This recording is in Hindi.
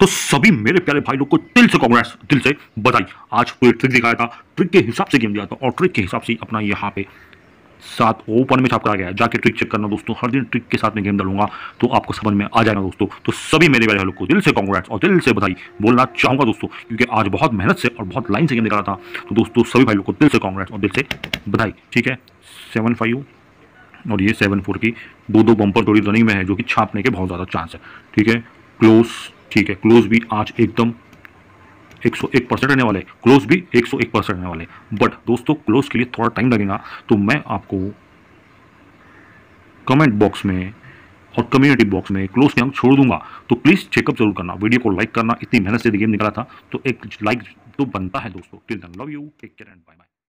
तो सभी मेरे प्यारे भाई लोग को दिल से कांग्रेस दिल से बधाई आज पूरे ट्रिक दिखाया था ट्रिक के हिसाब से गेम दिया था और ट्रिक के हिसाब से अपना यहाँ पे सात ओपन में छाप करा गया जाके ट्रिक चेक करना दोस्तों हर दिन ट्रिक के साथ में गेम डालूंगा तो आपको समझ में आ जाएगा दोस्तों तो सभी मेरे वाले लोग को दिल से कांग्रेट्स और दिल से बधाई बोलना चाहूंगा दोस्तों क्योंकि आज बहुत मेहनत से और बहुत लाइन से गेम दिखा रहा था तो दोस्तों सभी भाई लोग को दिल से कांग्रेट्स और दिल से बधाई ठीक है सेवन फाइव और ये सेवन फोर की दो दो बम्पर थोड़ी रनिंग में है जो कि छापने के बहुत ज़्यादा चांस है ठीक है क्लोज ठीक है क्लोज भी आज एकदम 101 परसेंट रहने वाले क्लोज भी 101 परसेंट रहने वाले बट दोस्तों क्लोज के लिए थोड़ा टाइम लगेगा तो मैं आपको कमेंट बॉक्स में और कम्युनिटी बॉक्स में क्लोज के हम छोड़ दूंगा तो प्लीज़ चेकअप जरूर करना वीडियो को लाइक करना इतनी मेहनत से गेम निकला था तो एक लाइक तो बनता है दोस्तों till love you take care and bye bye